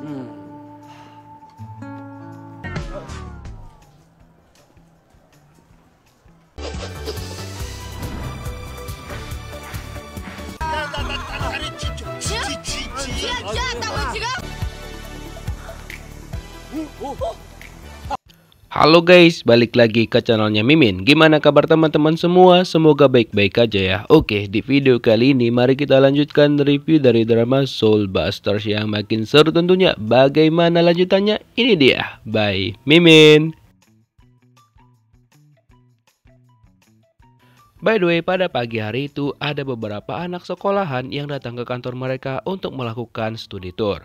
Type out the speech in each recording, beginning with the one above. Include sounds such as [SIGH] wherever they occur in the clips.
음. 지금? 지금? 지금? Halo guys, balik lagi ke channelnya Mimin Gimana kabar teman-teman semua? Semoga baik-baik aja ya Oke, di video kali ini mari kita lanjutkan review dari drama Soul Busters yang makin seru tentunya Bagaimana lanjutannya? Ini dia, bye Mimin By the way, pada pagi hari itu ada beberapa anak sekolahan yang datang ke kantor mereka untuk melakukan studi tour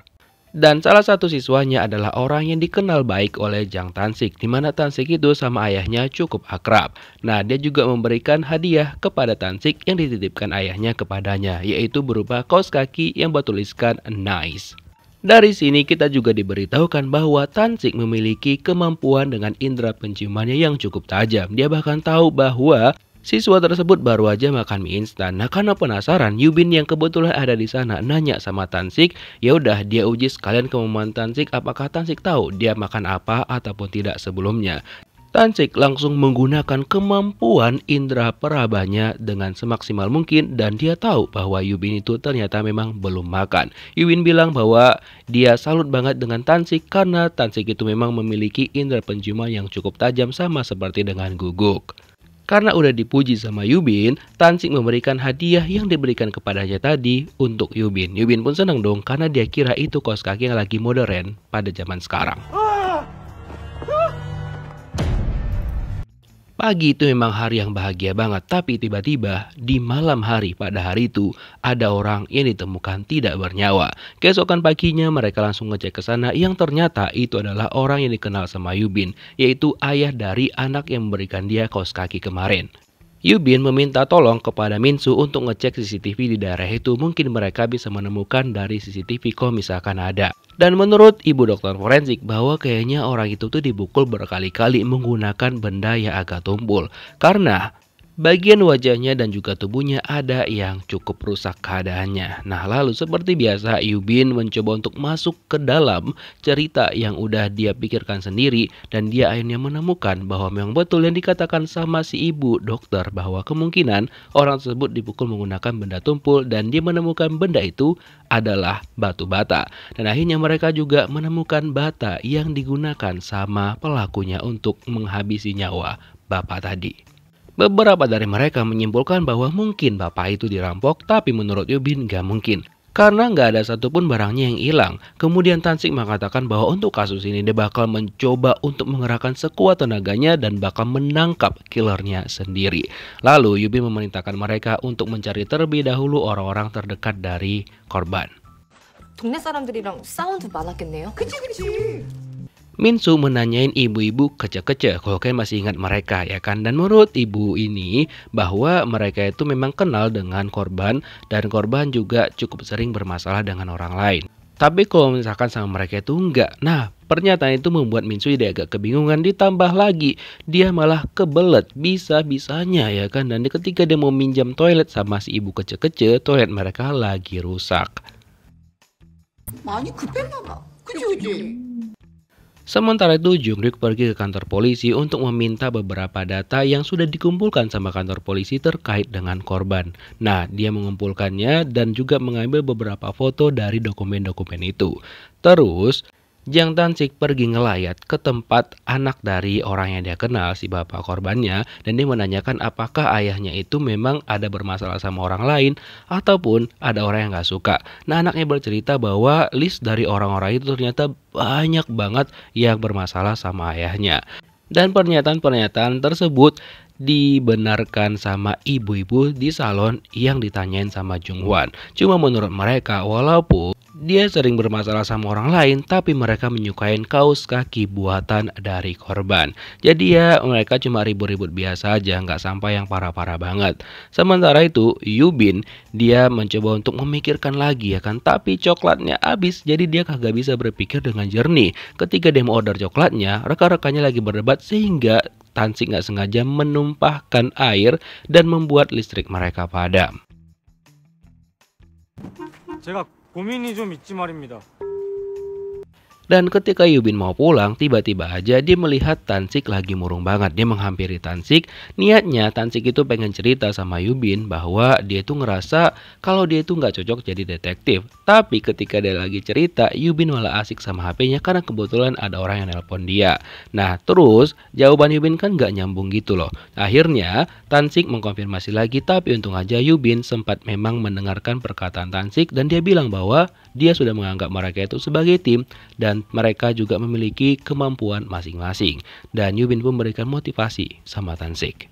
dan salah satu siswanya adalah orang yang dikenal baik oleh Jang Tansik di mana Tansik itu sama ayahnya cukup akrab. Nah, dia juga memberikan hadiah kepada Tansik yang dititipkan ayahnya kepadanya yaitu berupa kaos kaki yang bertuliskan nice. Dari sini kita juga diberitahukan bahwa Tansik memiliki kemampuan dengan indera penciumannya yang cukup tajam. Dia bahkan tahu bahwa Siswa tersebut baru aja makan mie instan. Nah karena penasaran, Yubin yang kebetulan ada di sana nanya sama Tansik, ya udah dia uji sekalian kemampuan Tansik apakah Tansik tahu dia makan apa ataupun tidak sebelumnya. Tansik langsung menggunakan kemampuan indera perabahnya dengan semaksimal mungkin dan dia tahu bahwa Yubin itu ternyata memang belum makan. Yubin bilang bahwa dia salut banget dengan Tansik karena Tansik itu memang memiliki indera penciuman yang cukup tajam sama seperti dengan Guguk. Karena udah dipuji sama Yubin, Tansik memberikan hadiah yang diberikan kepadanya tadi untuk Yubin. Yubin pun senang dong karena dia kira itu kos kaki yang lagi modern pada zaman sekarang. Oh, Pagi itu memang hari yang bahagia banget, tapi tiba-tiba di malam hari pada hari itu ada orang yang ditemukan tidak bernyawa. Keesokan paginya mereka langsung ngecek ke sana yang ternyata itu adalah orang yang dikenal sama Yubin, yaitu ayah dari anak yang memberikan dia kaos kaki kemarin. Yubin meminta tolong kepada Minsu untuk ngecek CCTV di daerah itu mungkin mereka bisa menemukan dari CCTV kalau misalkan ada. Dan menurut ibu dokter forensik bahwa kayaknya orang itu tuh dibukul berkali-kali menggunakan benda yang agak tumpul. Karena Bagian wajahnya dan juga tubuhnya ada yang cukup rusak keadaannya. Nah lalu seperti biasa Yubin mencoba untuk masuk ke dalam cerita yang udah dia pikirkan sendiri dan dia akhirnya menemukan bahwa memang betul yang dikatakan sama si ibu dokter bahwa kemungkinan orang tersebut dipukul menggunakan benda tumpul dan dia menemukan benda itu adalah batu bata. Dan akhirnya mereka juga menemukan bata yang digunakan sama pelakunya untuk menghabisi nyawa bapak tadi. Beberapa dari mereka menyimpulkan bahwa mungkin bapak itu dirampok, tapi menurut Yubin nggak mungkin. Karena nggak ada satupun barangnya yang hilang. Kemudian Tansik mengatakan bahwa untuk kasus ini dia bakal mencoba untuk mengerahkan sekuat tenaganya dan bakal menangkap killernya sendiri. Lalu Yubin memerintahkan mereka untuk mencari terlebih dahulu orang-orang terdekat dari korban. Minsu menanyain ibu-ibu kece-kece kalau kalian masih ingat mereka ya kan dan menurut ibu ini bahwa mereka itu memang kenal dengan korban dan korban juga cukup sering bermasalah dengan orang lain tapi kalau misalkan sama mereka itu enggak nah Pernyataan itu membuat Minsu jadi agak kebingungan ditambah lagi dia malah kebelet bisa-bisanya ya kan dan ketika dia mau minjam toilet sama si ibu kece-kece toilet mereka lagi rusak. 많이 급했나 봐. 그치 그치. Sementara itu, Jungkook pergi ke kantor polisi untuk meminta beberapa data yang sudah dikumpulkan sama kantor polisi terkait dengan korban. Nah, dia mengumpulkannya dan juga mengambil beberapa foto dari dokumen-dokumen itu. Terus, Jiang Tansik pergi ngelayat ke tempat anak dari orang yang dia kenal, si bapak korbannya, dan dia menanyakan apakah ayahnya itu memang ada bermasalah sama orang lain ataupun ada orang yang gak suka. Nah anaknya bercerita bahwa list dari orang-orang itu ternyata banyak banget yang bermasalah sama ayahnya. Dan pernyataan-pernyataan tersebut dibenarkan sama ibu-ibu di salon yang ditanyain sama Jungwan. Cuma menurut mereka walaupun dia sering bermasalah sama orang lain tapi mereka menyukain kaos kaki buatan dari korban. Jadi ya mereka cuma ribut-ribut biasa aja nggak sampai yang parah-parah banget. Sementara itu Yubin dia mencoba untuk memikirkan lagi ya kan tapi coklatnya habis jadi dia kagak bisa berpikir dengan jernih. Ketika dia mau order coklatnya rekan-rekannya lagi berdebat sehingga Tansi nggak sengaja menumpahkan air dan membuat listrik mereka padam. 제가 고민이 좀 있지 말입니다. Dan ketika Yubin mau pulang, tiba-tiba aja dia melihat Tansik lagi murung banget. Dia menghampiri Tansik. Niatnya Tansik itu pengen cerita sama Yubin bahwa dia tuh ngerasa kalau dia tuh nggak cocok jadi detektif. Tapi ketika dia lagi cerita, Yubin malah asik sama HP-nya karena kebetulan ada orang yang nelpon dia. Nah, terus jawaban Yubin kan nggak nyambung gitu loh. Akhirnya, Tansik mengkonfirmasi lagi tapi untung aja Yubin sempat memang mendengarkan perkataan Tansik dan dia bilang bahwa dia sudah menganggap mereka itu sebagai tim dan dan mereka juga memiliki kemampuan masing-masing. Dan Yubin pun memberikan motivasi sama Tansik.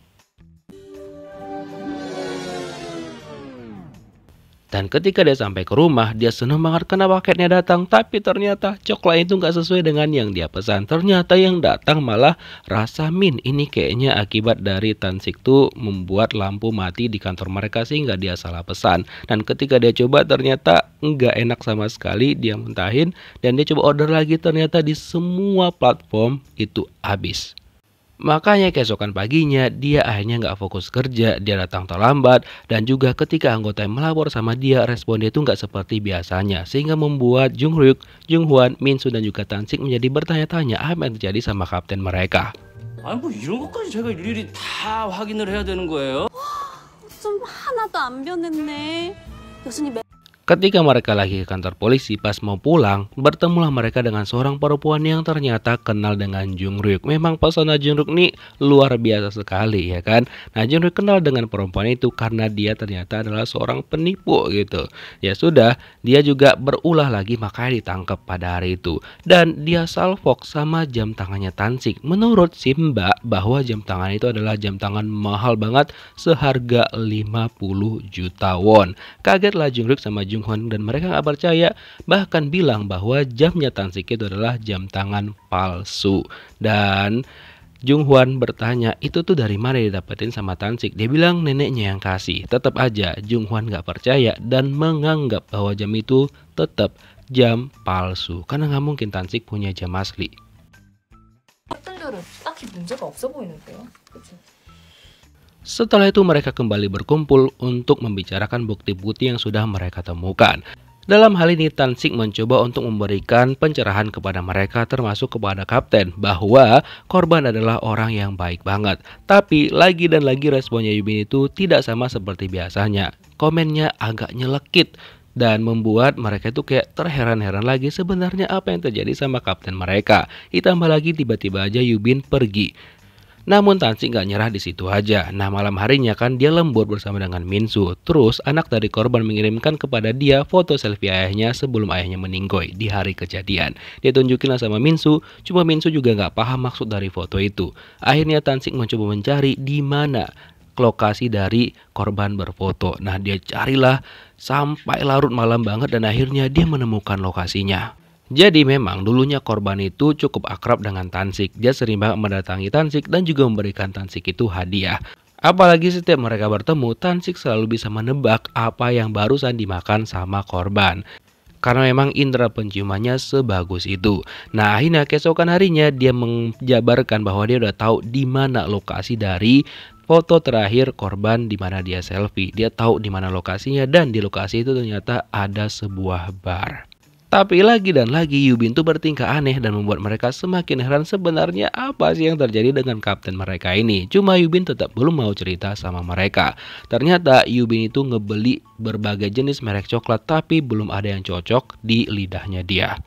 Dan ketika dia sampai ke rumah, dia senang banget karena paketnya datang. Tapi ternyata coklat itu nggak sesuai dengan yang dia pesan. Ternyata yang datang malah rasa min. Ini kayaknya akibat dari Tansik itu membuat lampu mati di kantor mereka sehingga dia salah pesan. Dan ketika dia coba ternyata nggak enak sama sekali. Dia muntahin dan dia coba order lagi ternyata di semua platform itu habis. Makanya keesokan paginya dia akhirnya nggak fokus kerja, dia datang terlambat dan juga ketika anggota yang melapor sama dia respon dia itu nggak seperti biasanya sehingga membuat Jung Ryuk, Jung Hwan, Min Soo dan juga Tan Sik menjadi bertanya-tanya apa yang terjadi sama kapten mereka. 아니 Ketika mereka lagi ke kantor polisi pas mau pulang, bertemulah mereka dengan seorang perempuan yang ternyata kenal dengan Jung Ryuk. Memang pesona Jung Ryuk ini luar biasa sekali ya kan. Nah Jung Ryuk kenal dengan perempuan itu karena dia ternyata adalah seorang penipu gitu. Ya sudah, dia juga berulah lagi makanya ditangkap pada hari itu. Dan dia salvok sama jam tangannya Tansik. Menurut Simba bahwa jam tangan itu adalah jam tangan mahal banget seharga 50 juta won. Kagetlah Jung Ryuk sama Jung Jung Hwan dan mereka nggak percaya bahkan bilang bahwa jamnya Tan Tansik itu adalah jam tangan palsu dan Jung Hwan bertanya itu tuh dari mana didapetin sama Tan Tansik dia bilang neneknya yang kasih tetap aja Jung Hwan nggak percaya dan menganggap bahwa jam itu tetap jam palsu karena nggak mungkin Tan Tansik punya jam asli. Setelah itu mereka kembali berkumpul untuk membicarakan bukti-bukti yang sudah mereka temukan. Dalam hal ini Tan Tansik mencoba untuk memberikan pencerahan kepada mereka termasuk kepada kapten bahwa korban adalah orang yang baik banget. Tapi lagi dan lagi responnya Yubin itu tidak sama seperti biasanya. Komennya agak nyelekit dan membuat mereka itu kayak terheran-heran lagi sebenarnya apa yang terjadi sama kapten mereka. Ditambah lagi tiba-tiba aja Yubin pergi. Namun Tansik nggak nyerah di situ aja. Nah malam harinya kan dia lembur bersama dengan Minsu. Terus anak dari korban mengirimkan kepada dia foto selfie ayahnya sebelum ayahnya meninggoy di hari kejadian. Dia tunjukinlah sama Minsu, cuma Minsu juga nggak paham maksud dari foto itu. Akhirnya Tansik mencoba mencari di mana lokasi dari korban berfoto. Nah dia carilah sampai larut malam banget dan akhirnya dia menemukan lokasinya. Jadi memang dulunya korban itu cukup akrab dengan Tansik. Dia sering banget mendatangi Tansik dan juga memberikan Tansik itu hadiah. Apalagi setiap mereka bertemu, Tansik selalu bisa menebak apa yang barusan dimakan sama korban. Karena memang indera penciumannya sebagus itu. Nah akhirnya keesokan harinya dia menjabarkan bahwa dia udah tahu di mana lokasi dari foto terakhir korban di mana dia selfie. Dia tahu di mana lokasinya dan di lokasi itu ternyata ada sebuah bar. Tapi lagi dan lagi Yubin tuh bertingkah aneh dan membuat mereka semakin heran sebenarnya apa sih yang terjadi dengan kapten mereka ini. Cuma Yubin tetap belum mau cerita sama mereka. Ternyata Yubin itu ngebeli berbagai jenis merek coklat tapi belum ada yang cocok di lidahnya dia.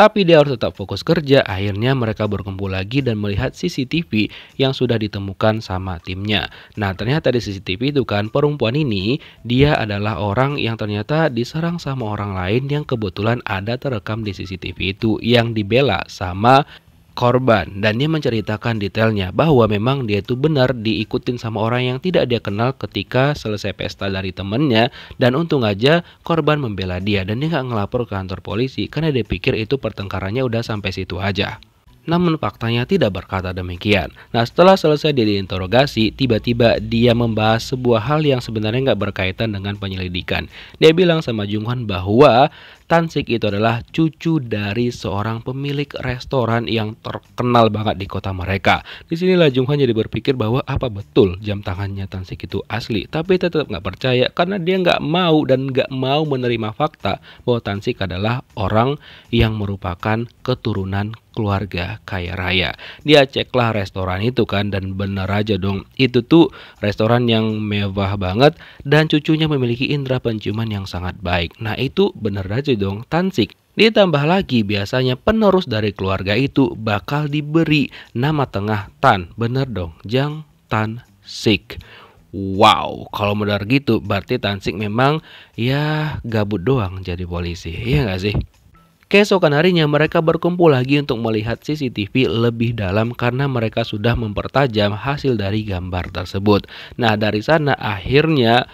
Tapi dia harus tetap fokus kerja, akhirnya mereka berkumpul lagi dan melihat CCTV yang sudah ditemukan sama timnya. Nah ternyata di CCTV itu kan perempuan ini dia adalah orang yang ternyata diserang sama orang lain yang kebetulan ada terekam di CCTV itu yang dibela sama korban dan dia menceritakan detailnya bahwa memang dia itu benar diikutin sama orang yang tidak dia kenal ketika selesai pesta dari temennya dan untung aja korban membela dia dan dia nggak ngelapor ke kantor polisi karena dia pikir itu pertengkarannya udah sampai situ aja. Namun faktanya tidak berkata demikian. Nah setelah selesai dia diinterogasi, tiba-tiba dia membahas sebuah hal yang sebenarnya nggak berkaitan dengan penyelidikan. Dia bilang sama Jung Hwan bahwa Tan Sik itu adalah cucu dari seorang pemilik restoran yang terkenal banget di kota mereka. Disinilah Hwan jadi berpikir bahwa apa betul jam tangannya Tan Sik itu asli, tapi tetap nggak percaya karena dia nggak mau dan nggak mau menerima fakta bahwa Tan Sik adalah orang yang merupakan keturunan keluarga kaya raya. Dia ceklah restoran itu kan dan bener aja dong. Itu tuh restoran yang mewah banget dan cucunya memiliki indera penciuman yang sangat baik. Nah itu bener aja dong Tansik. Ditambah lagi biasanya penerus dari keluarga itu bakal diberi nama tengah Tan. Bener dong, Jang Tan Sik. Wow, kalau modal gitu berarti Tansik memang ya gabut doang jadi polisi, iya gak sih? Keesokan harinya mereka berkumpul lagi untuk melihat CCTV lebih dalam karena mereka sudah mempertajam hasil dari gambar tersebut. Nah dari sana akhirnya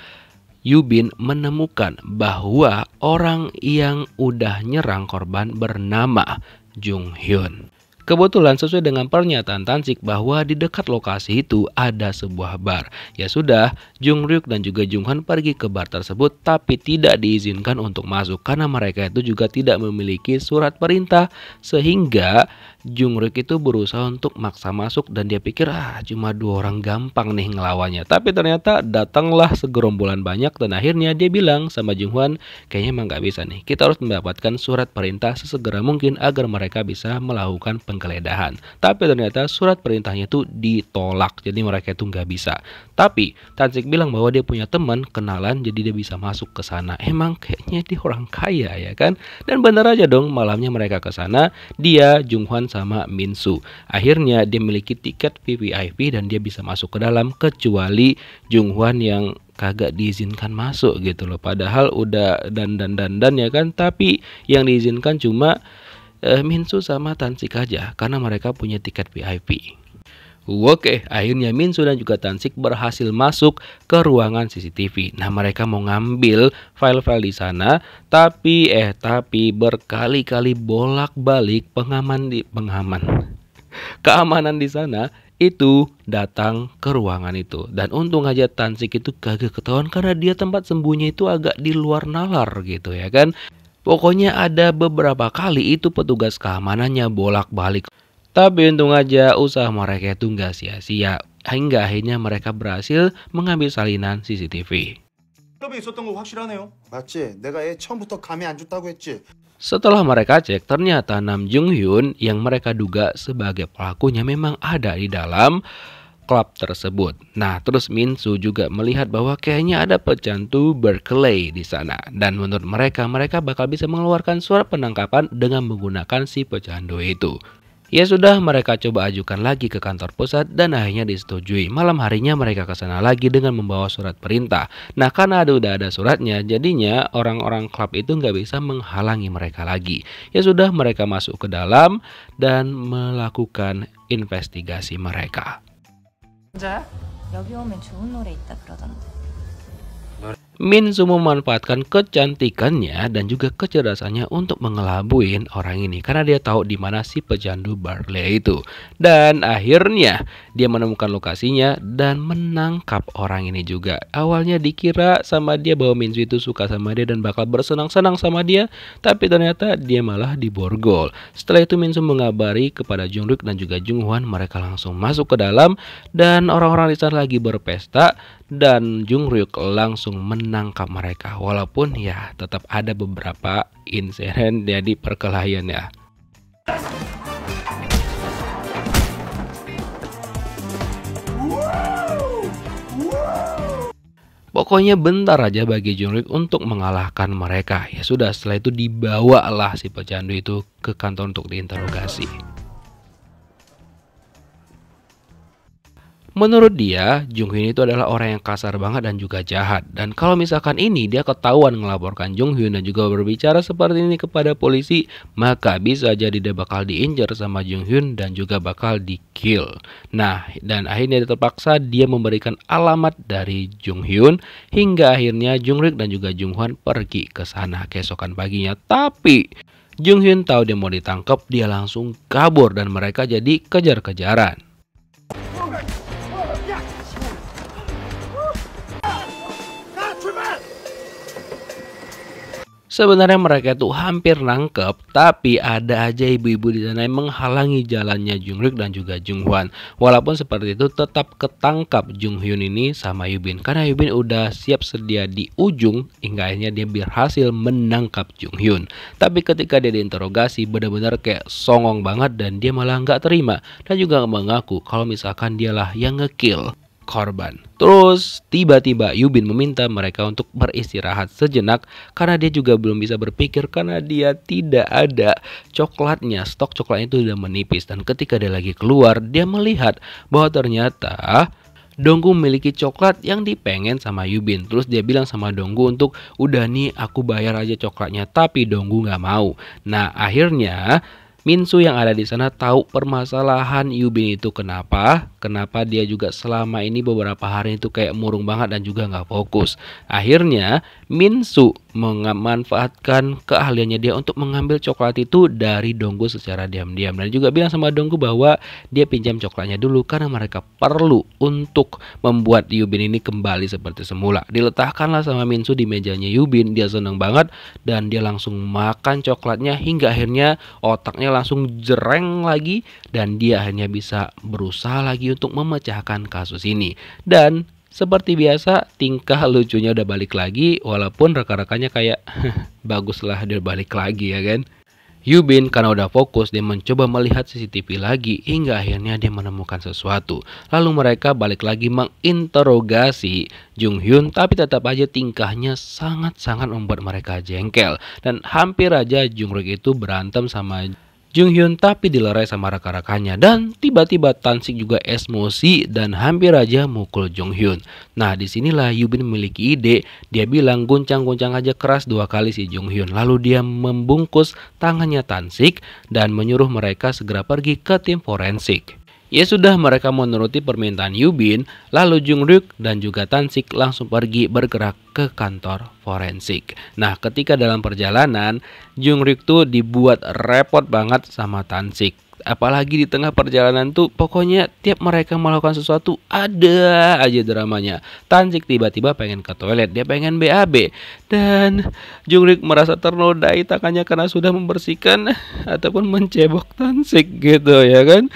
Yubin menemukan bahwa orang yang udah nyerang korban bernama Jung Hyun. Kebetulan sesuai dengan pernyataan Tansik bahwa di dekat lokasi itu ada sebuah bar. Ya sudah, Jung Ryuk dan juga Jung Han pergi ke bar tersebut tapi tidak diizinkan untuk masuk karena mereka itu juga tidak memiliki surat perintah sehingga Jungrik itu berusaha untuk maksa masuk dan dia pikir ah cuma dua orang gampang nih ngelawannya. Tapi ternyata datanglah segerombolan banyak dan akhirnya dia bilang sama Junghwan kayaknya emang gak bisa nih. Kita harus mendapatkan surat perintah sesegera mungkin agar mereka bisa melakukan penggeledahan. Tapi ternyata surat perintahnya itu ditolak jadi mereka itu gak bisa. Tapi Tan Tansik bilang bahwa dia punya teman kenalan jadi dia bisa masuk ke sana. Emang kayaknya dia orang kaya ya kan? Dan benar aja dong malamnya mereka ke sana dia Junghwan sama Minsu. Akhirnya dia memiliki tiket VIP dan dia bisa masuk ke dalam kecuali Hwan yang kagak diizinkan masuk gitu loh. Padahal udah dan dan dan dan ya kan, tapi yang diizinkan cuma eh, Minsu sama Tansik aja karena mereka punya tiket VIP. Oke, akhirnya Minsu dan juga Tansik berhasil masuk ke ruangan CCTV. Nah, mereka mau ngambil file-file di sana, tapi eh tapi berkali-kali bolak-balik pengaman di pengaman. [LAUGHS] Keamanan di sana itu datang ke ruangan itu dan untung aja Tansik itu kagak ketahuan karena dia tempat sembunyi itu agak di luar nalar gitu ya kan. Pokoknya ada beberapa kali itu petugas keamanannya bolak-balik tapi untung aja usaha mereka itu nggak sia-sia, hingga akhirnya mereka berhasil mengambil salinan CCTV. Setelah mereka cek, ternyata Nam Jung Hyun yang mereka duga sebagai pelakunya memang ada di dalam klub tersebut. Nah, terus Min Soo juga melihat bahwa kayaknya ada pecandu Berkeley di sana. Dan menurut mereka, mereka bakal bisa mengeluarkan surat penangkapan dengan menggunakan si pecandu itu. Ya sudah, mereka coba ajukan lagi ke kantor pusat dan akhirnya disetujui. Malam harinya mereka ke sana lagi dengan membawa surat perintah. Nah, karena ada udah ada suratnya, jadinya orang-orang klub itu nggak bisa menghalangi mereka lagi. Ya sudah, mereka masuk ke dalam dan melakukan investigasi mereka. Min Minzu memanfaatkan kecantikannya dan juga kecerdasannya untuk mengelabuin orang ini karena dia tahu di mana si pecandu Barley itu. Dan akhirnya dia menemukan lokasinya dan menangkap orang ini juga. Awalnya dikira sama dia bahwa Minzu itu suka sama dia dan bakal bersenang-senang sama dia, tapi ternyata dia malah diborgol. Setelah itu Minzu mengabari kepada Jungryuk dan juga Hwan, mereka langsung masuk ke dalam dan orang-orang di sana lagi berpesta dan Jung Ryuk langsung menangkap mereka walaupun ya tetap ada beberapa insiden jadi perkelahian ya. Pokoknya bentar aja bagi Jung Junrik untuk mengalahkan mereka. Ya sudah, setelah itu dibawalah si pecandu itu ke kantor untuk diinterogasi. Menurut dia, Jung Hyun itu adalah orang yang kasar banget dan juga jahat. Dan kalau misalkan ini dia ketahuan melaporkan Jung Hyun dan juga berbicara seperti ini kepada polisi, maka bisa jadi dia bakal diinjer sama Jung Hyun dan juga bakal di kill. Nah, dan akhirnya dia terpaksa dia memberikan alamat dari Jung Hyun hingga akhirnya Jung Rik dan juga Jung Hwan pergi ke sana keesokan paginya. Tapi Jung Hyun tahu dia mau ditangkap, dia langsung kabur dan mereka jadi kejar-kejaran. Sebenarnya mereka itu hampir nangkep, tapi ada aja ibu-ibu di sana yang menghalangi jalannya Jung Ryuk dan juga Jung Hwan. Walaupun seperti itu tetap ketangkap Jung Hyun ini sama Yubin karena Yubin udah siap sedia di ujung hingga akhirnya dia berhasil menangkap Jung Hyun. Tapi ketika dia diinterogasi benar-benar kayak songong banget dan dia malah nggak terima dan juga mengaku kalau misalkan dialah yang ngekill korban. Terus tiba-tiba Yubin meminta mereka untuk beristirahat sejenak karena dia juga belum bisa berpikir karena dia tidak ada coklatnya. Stok coklatnya itu sudah menipis dan ketika dia lagi keluar dia melihat bahwa ternyata Donggu memiliki coklat yang dipengen sama Yubin. Terus dia bilang sama Donggu untuk udah nih aku bayar aja coklatnya. Tapi Donggu nggak mau. Nah akhirnya Minsu yang ada di sana tahu permasalahan Yubin itu kenapa, kenapa dia juga selama ini beberapa hari itu kayak murung banget dan juga nggak fokus. Akhirnya Minsu memanfaatkan keahliannya dia untuk mengambil coklat itu dari Donggu secara diam-diam dan juga bilang sama Donggu bahwa dia pinjam coklatnya dulu karena mereka perlu untuk membuat Yubin ini kembali seperti semula. Diletakkanlah sama Minsu di mejanya Yubin, dia senang banget dan dia langsung makan coklatnya hingga akhirnya otaknya langsung jereng lagi dan dia hanya bisa berusaha lagi untuk memecahkan kasus ini. Dan seperti biasa, tingkah lucunya udah balik lagi, walaupun rekan-rekannya kayak baguslah dia balik lagi ya kan. Yubin karena udah fokus dia mencoba melihat CCTV lagi hingga akhirnya dia menemukan sesuatu. Lalu mereka balik lagi menginterogasi Jung Hyun tapi tetap aja tingkahnya sangat-sangat membuat mereka jengkel. Dan hampir aja Jung Rik itu berantem sama Jung Hyun tapi dilerai sama rekan-rekannya dan tiba-tiba Tansik juga emosi dan hampir aja mukul Jung Hyun. Nah disinilah Yubin memiliki ide, dia bilang guncang-guncang aja keras dua kali si Jung Hyun. Lalu dia membungkus tangannya Tansik dan menyuruh mereka segera pergi ke tim forensik. Ya sudah mereka menuruti permintaan Yubin, lalu Jung Ryuk dan juga Tansik langsung pergi bergerak ke kantor forensik. Nah, ketika dalam perjalanan, Jung Ryuk tuh dibuat repot banget sama Tansik. Apalagi di tengah perjalanan tuh pokoknya tiap mereka melakukan sesuatu ada aja dramanya. Tansik tiba-tiba pengen ke toilet, dia pengen BAB. Dan Jung Rik merasa ternodai tangannya karena sudah membersihkan ataupun mencebok Tansik gitu ya kan.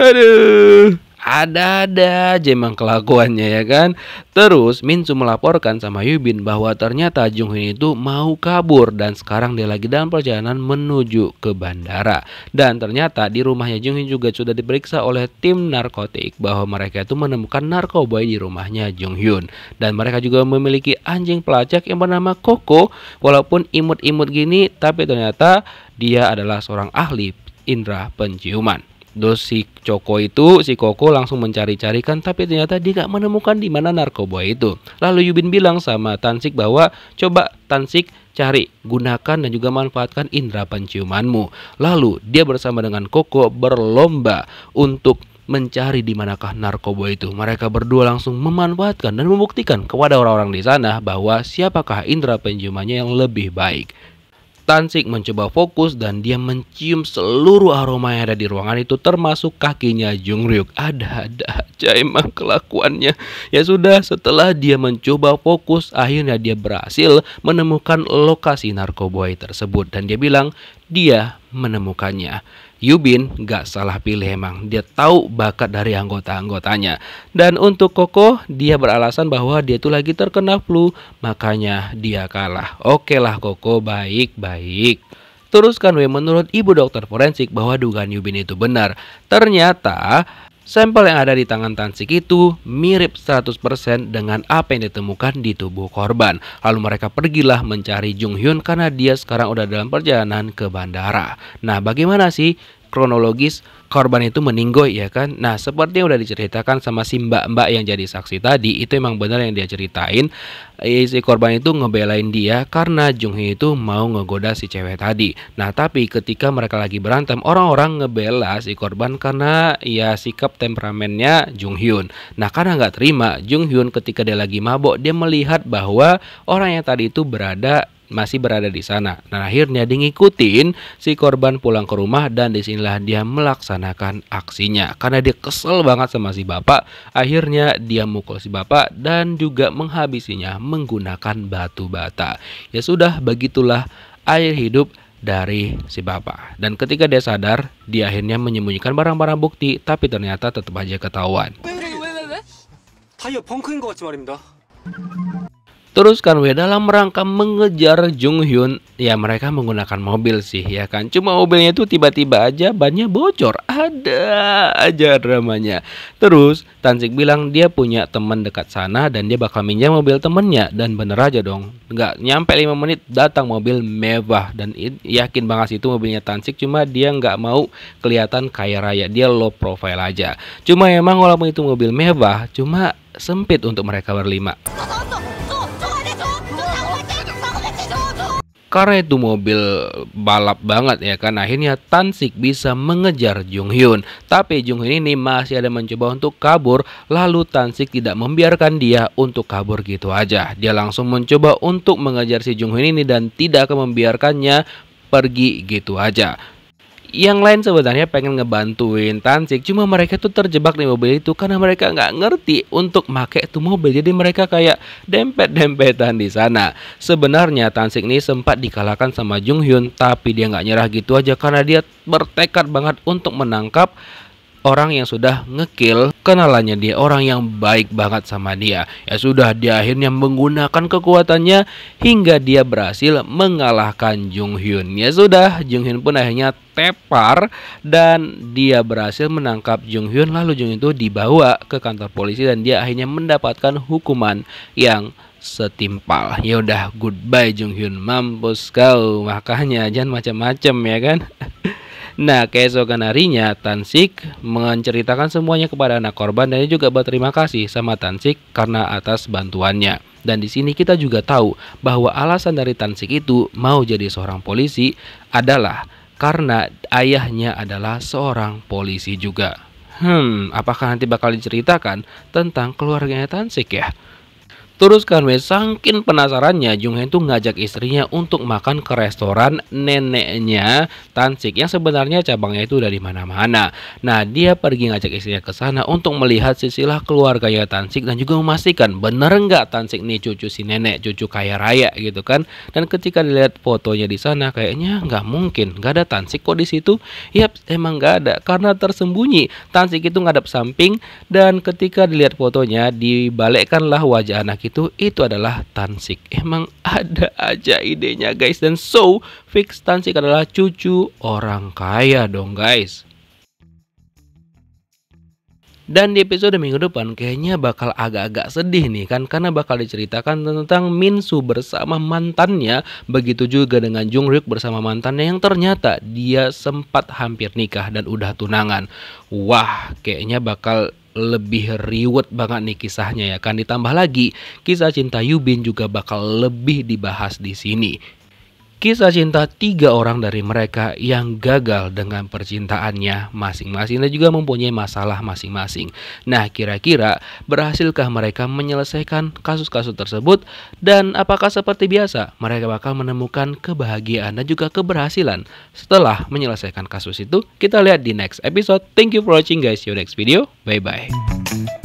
Aduh ada-ada aja kelakuannya ya kan. Terus Minsu melaporkan sama Yubin bahwa ternyata Jung Hyun itu mau kabur dan sekarang dia lagi dalam perjalanan menuju ke bandara. Dan ternyata di rumahnya Jung Hyun juga sudah diperiksa oleh tim narkotik bahwa mereka itu menemukan narkoba di rumahnya Jung Hyun dan mereka juga memiliki anjing pelacak yang bernama Koko walaupun imut-imut gini tapi ternyata dia adalah seorang ahli indera penciuman. Terus si Coko itu, si Koko langsung mencari-carikan tapi ternyata dia gak menemukan di mana narkoba itu. Lalu Yubin bilang sama Tansik bahwa coba Tansik cari, gunakan dan juga manfaatkan indera penciumanmu. Lalu dia bersama dengan Koko berlomba untuk mencari di manakah narkoba itu. Mereka berdua langsung memanfaatkan dan membuktikan kepada orang-orang di sana bahwa siapakah indera penciumannya yang lebih baik. Tansik mencoba fokus dan dia mencium seluruh aroma yang ada di ruangan itu termasuk kakinya Jung Ryuk. Ada-ada aja emang kelakuannya. Ya sudah, setelah dia mencoba fokus, akhirnya dia berhasil menemukan lokasi narkoboy tersebut. Dan dia bilang, dia menemukannya. Yubin gak salah pilih emang, dia tahu bakat dari anggota-anggotanya. Dan untuk Koko, dia beralasan bahwa dia itu lagi terkena flu, makanya dia kalah. Oke lah Koko, baik-baik. Teruskan menurut ibu dokter forensik bahwa dugaan Yubin itu benar. Ternyata Sampel yang ada di tangan Tansik itu mirip 100% dengan apa yang ditemukan di tubuh korban. Lalu mereka pergilah mencari Jung Hyun karena dia sekarang udah dalam perjalanan ke bandara. Nah, bagaimana sih kronologis korban itu meninggoy ya kan. Nah, seperti yang udah diceritakan sama si mbak-mbak yang jadi saksi tadi, itu emang benar yang dia ceritain. Eh, si korban itu ngebelain dia karena Jung Junghee itu mau ngegoda si cewek tadi. Nah, tapi ketika mereka lagi berantem, orang-orang ngebela si korban karena ya sikap temperamennya Jung Hyun. Nah, karena nggak terima, Jung Hyun ketika dia lagi mabok, dia melihat bahwa orang yang tadi itu berada masih berada di sana. Nah, akhirnya dia si korban pulang ke rumah dan disinilah dia melaksanakan aksinya. Karena dia kesel banget sama si bapak, akhirnya dia mukul si bapak dan juga menghabisinya menggunakan batu bata. Ya sudah, begitulah air hidup dari si bapak. Dan ketika dia sadar, dia akhirnya menyembunyikan barang-barang bukti, tapi ternyata tetap aja ketahuan. Terus we dalam rangka mengejar Jung Hyun, ya mereka menggunakan mobil sih ya kan. Cuma mobilnya itu tiba-tiba aja bannya bocor. Ada aja dramanya. Terus Tansik bilang dia punya teman dekat sana dan dia bakal minjam mobil temennya dan bener aja dong. Nggak nyampe 5 menit datang mobil mewah dan yakin banget sih itu mobilnya Tansik cuma dia nggak mau kelihatan kaya raya. Dia low profile aja. Cuma emang walaupun itu mobil mewah cuma sempit untuk mereka berlima. Karena itu mobil balap banget ya kan akhirnya Tan Sik bisa mengejar Jung Hyun. Tapi Jung Hyun ini masih ada mencoba untuk kabur lalu Tan Sik tidak membiarkan dia untuk kabur gitu aja. Dia langsung mencoba untuk mengejar si Jung Hyun ini dan tidak akan membiarkannya pergi gitu aja yang lain sebenarnya pengen ngebantuin Tansik cuma mereka tuh terjebak di mobil itu karena mereka nggak ngerti untuk make itu mobil jadi mereka kayak dempet dempetan di sana sebenarnya Tansik ini sempat dikalahkan sama Jung Hyun tapi dia nggak nyerah gitu aja karena dia bertekad banget untuk menangkap orang yang sudah ngekill kenalannya dia orang yang baik banget sama dia ya sudah dia akhirnya menggunakan kekuatannya hingga dia berhasil mengalahkan Jung Hyun ya sudah Jung Hyun pun akhirnya tepar dan dia berhasil menangkap Jung Hyun lalu Jung Hyun itu dibawa ke kantor polisi dan dia akhirnya mendapatkan hukuman yang setimpal ya udah goodbye Jung Hyun mampus kau makanya jangan macam-macam ya kan [LAUGHS] Nah, keesokan harinya Tansik menceritakan semuanya kepada anak korban dan juga berterima kasih sama Tansik karena atas bantuannya. Dan di sini kita juga tahu bahwa alasan dari Tansik itu mau jadi seorang polisi adalah karena ayahnya adalah seorang polisi juga. Hmm, apakah nanti bakal diceritakan tentang keluarganya Tansik ya? Terus Kanwe sangkin penasarannya Jung Hae tuh ngajak istrinya untuk makan ke restoran neneknya Tansik yang sebenarnya cabangnya itu dari mana-mana. Nah dia pergi ngajak istrinya ke sana untuk melihat sisilah keluarganya Tansik dan juga memastikan bener nggak Tansik nih cucu si nenek cucu kaya raya gitu kan. Dan ketika dilihat fotonya di sana kayaknya nggak mungkin nggak ada Tansik kok di situ. Yap emang nggak ada karena tersembunyi. Tansik itu ngadap samping dan ketika dilihat fotonya dibalikkanlah wajah anak itu itu itu adalah Tansik. Emang ada aja idenya guys dan so Fix Tansik adalah cucu orang kaya dong guys. Dan di episode minggu depan kayaknya bakal agak-agak sedih nih kan karena bakal diceritakan tentang Minsu bersama mantannya, begitu juga dengan Jungryuk bersama mantannya yang ternyata dia sempat hampir nikah dan udah tunangan. Wah, kayaknya bakal lebih riwet banget nih kisahnya ya kan ditambah lagi kisah cinta Yubin juga bakal lebih dibahas di sini Kisah cinta tiga orang dari mereka yang gagal dengan percintaannya masing-masing dan juga mempunyai masalah masing-masing. Nah, kira-kira berhasilkah mereka menyelesaikan kasus-kasus tersebut dan apakah seperti biasa mereka bakal menemukan kebahagiaan dan juga keberhasilan setelah menyelesaikan kasus itu? Kita lihat di next episode. Thank you for watching guys. See you next video. Bye bye.